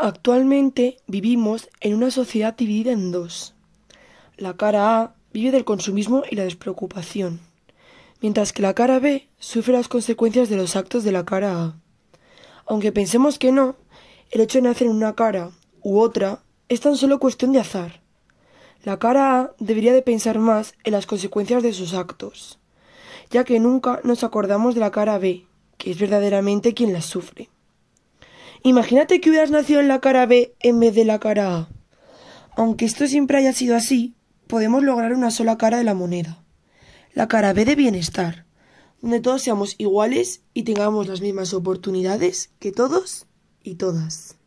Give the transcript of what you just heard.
Actualmente vivimos en una sociedad dividida en dos. La cara A vive del consumismo y la despreocupación, mientras que la cara B sufre las consecuencias de los actos de la cara A. Aunque pensemos que no, el hecho de nacer en una cara u otra es tan solo cuestión de azar. La cara A debería de pensar más en las consecuencias de sus actos, ya que nunca nos acordamos de la cara B, que es verdaderamente quien las sufre. Imagínate que hubieras nacido en la cara B en vez de la cara A. Aunque esto siempre haya sido así, podemos lograr una sola cara de la moneda. La cara B de bienestar, donde todos seamos iguales y tengamos las mismas oportunidades que todos y todas.